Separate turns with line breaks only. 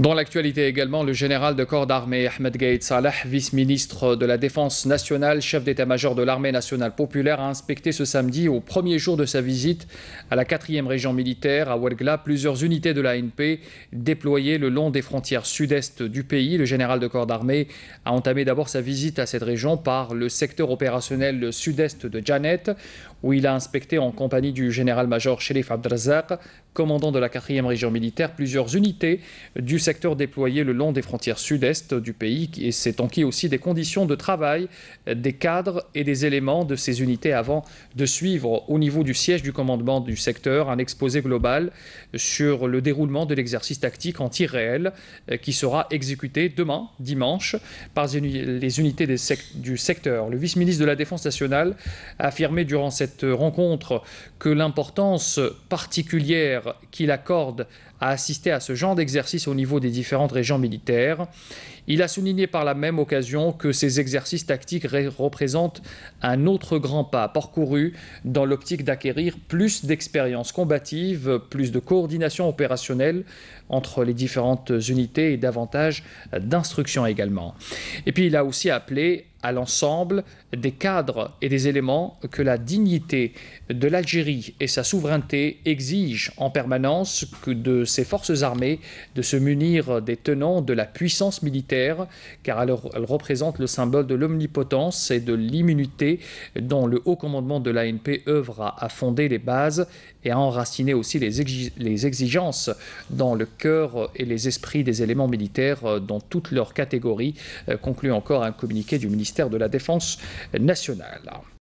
Dans l'actualité également, le général de corps d'armée Ahmed Gaïd Salah, vice-ministre de la Défense nationale, chef d'état-major de l'armée nationale populaire, a inspecté ce samedi, au premier jour de sa visite à la 4e région militaire à Ouelgla, plusieurs unités de l'ANP déployées le long des frontières sud-est du pays. Le général de corps d'armée a entamé d'abord sa visite à cette région par le secteur opérationnel sud-est de Janet, où il a inspecté en compagnie du général-major Sherif Abdrazak commandant de la 4e région militaire, plusieurs unités du secteur déployées le long des frontières sud-est du pays et s'est qui aussi des conditions de travail des cadres et des éléments de ces unités avant de suivre au niveau du siège du commandement du secteur un exposé global sur le déroulement de l'exercice tactique anti réel euh, qui sera exécuté demain, dimanche, par les unités du secteur. Le vice-ministre de la Défense nationale a affirmé durant cette rencontre que l'importance particulière qu'il accorde à assister à ce genre d'exercice au niveau des différentes régions militaires. Il a souligné par la même occasion que ces exercices tactiques représentent un autre grand pas parcouru dans l'optique d'acquérir plus d'expérience combative, plus de coordination opérationnelle entre les différentes unités et davantage d'instruction également. Et puis il a aussi appelé à l'ensemble des cadres et des éléments que la dignité de l'Algérie et sa souveraineté exigent en permanence que de ses forces armées de se munir des tenants de la puissance militaire, car elle, elle représente le symbole de l'omnipotence et de l'immunité dont le haut commandement de l'ANP œuvre à, fonder les bases et à enraciner aussi les, les exigences dans le cœur et les esprits des éléments militaires euh, dans toutes leurs catégories, euh, conclut encore un communiqué du ministère de la Défense nationale.